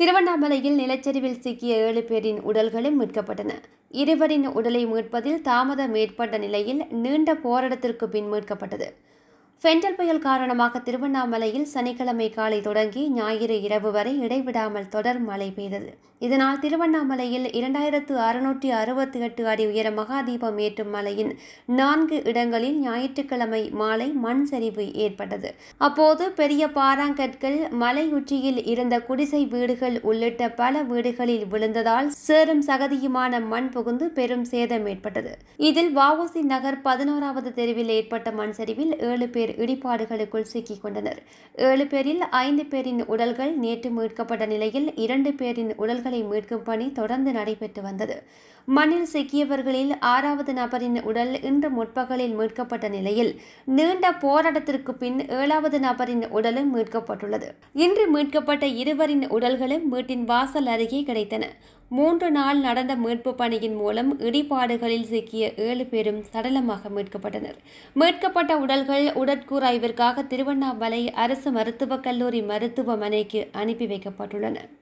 திருவண்ணாமலையில் நிலச்சரிவில் சிக்கிய ஏழு பேரின் உடல்களும் மீட்கப்பட்டன இருவரின் உடலை மீட்பதில் தாமதம் ஏற்பட்ட நிலையில் நீண்ட போராட்டத்திற்கு பின் மீட்கப்பட்டது ஃபென்டல் புயல் காரணமாக திருவண்ணாமலையில் சனிக்கிழமை காலை தொடங்கி ஞாயிறு இரவு வரை இடைவிடாமல் தொடர் மழை பெய்தது இதனால் திருவண்ணாமலையில் இரண்டாயிரத்து அறுநூற்றி அறுபத்தி எட்டு அடி உயர மகாதீபம் ஏற்றும் மலையின் நான்கு இடங்களில் ஞாயிற்றுக்கிழமை மாலை மண் சரிவு ஏற்பட்டது அப்போது பெரிய பாறாங்கற்கள் மலை உச்சியில் இருந்த குடிசை வீடுகள் உள்ளிட்ட பல வீடுகளில் விழுந்ததால் சேரும் சகதியுமான மண் புகுந்து பெரும் சேதம் ஏற்பட்டது இதில் வாவோசி நகர் பதினோராவது தெருவில் ஏற்பட்ட மண் சரிவில் ஏழு பேர் பேர் இடிபாடுகளுக்குள் சிக்கிக் கொண்டனர் ஏழு பேரில் ஐந்து பேரின் உடல்கள் நேற்று மீட்கப்பட்ட நிலையில் இரண்டு பேரின் உடல்களை மீட்கும் பணி தொடர்ந்து நடைபெற்று வந்தது மண்ணில் சிக்கியவர்களில் ஆறாவது நபரின் உடல் இன்று முற்பகலில் மீட்கப்பட்ட நிலையில் நீண்ட போராட்டத்திற்கு பின் ஏழாவது நபரின் உடலும் மீட்கப்பட்டுள்ளது இன்று மீட்கப்பட்ட இருவரின் உடல்களும் வீட்டின் வாசல் அருகே கிடைத்தன மூன்று நாள் நடந்த மீட்பு பணியின் மூலம் இடிபாடுகளில் சிக்கிய ஏழு பேரும் சடலமாக மீட்கப்பட்டனர் மீட்கப்பட்ட உடல்கள் உடல் சாம்பட்கூரா இவருக்காக திருவண்ணாமலை அரசு மருத்துவக் கல்லூரி மருத்துவமனைக்கு அனுப்பி வைக்கப்பட்டுள்ளனர்